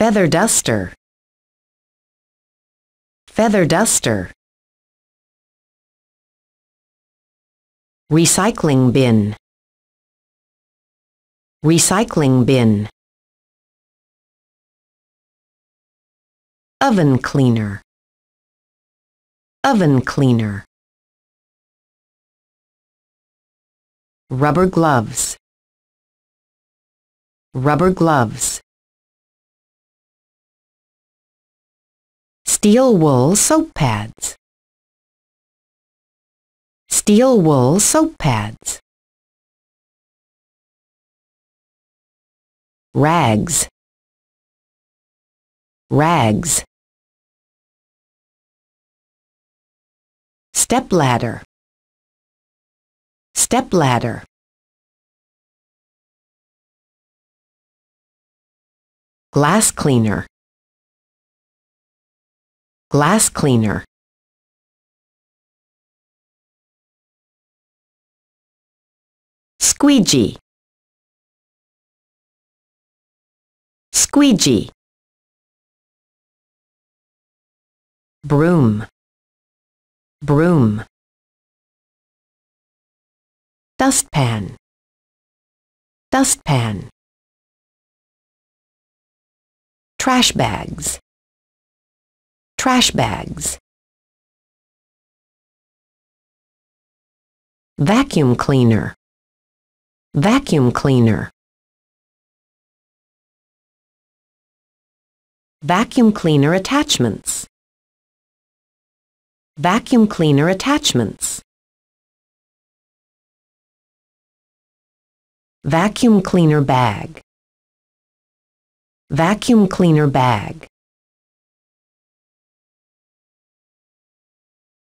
Feather duster. Feather duster. Recycling bin. Recycling bin. Oven cleaner. Oven cleaner. Rubber gloves. Rubber gloves. Steel wool soap pads. Steel wool soap pads. Rags. Rags. Step ladder. Step ladder. Glass cleaner glass cleaner squeegee squeegee broom broom dustpan dustpan trash bags trash bags, vacuum cleaner, vacuum cleaner, vacuum cleaner attachments, vacuum cleaner attachments, vacuum cleaner bag, vacuum cleaner bag.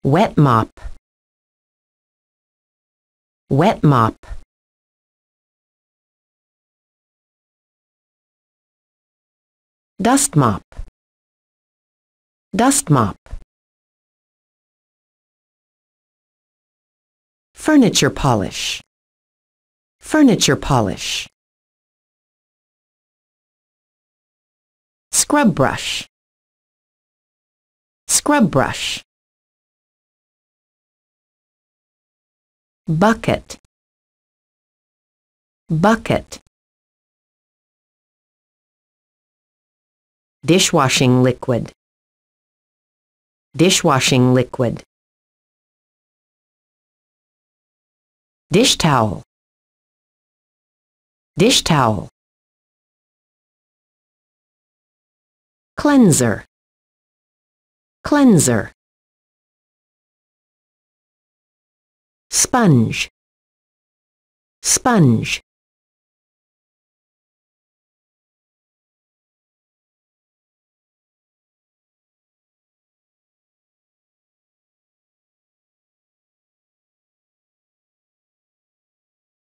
wet mop wet mop dust mop dust mop furniture polish furniture polish scrub brush scrub brush bucket bucket dishwashing liquid dishwashing liquid dish towel dish towel cleanser cleanser sponge sponge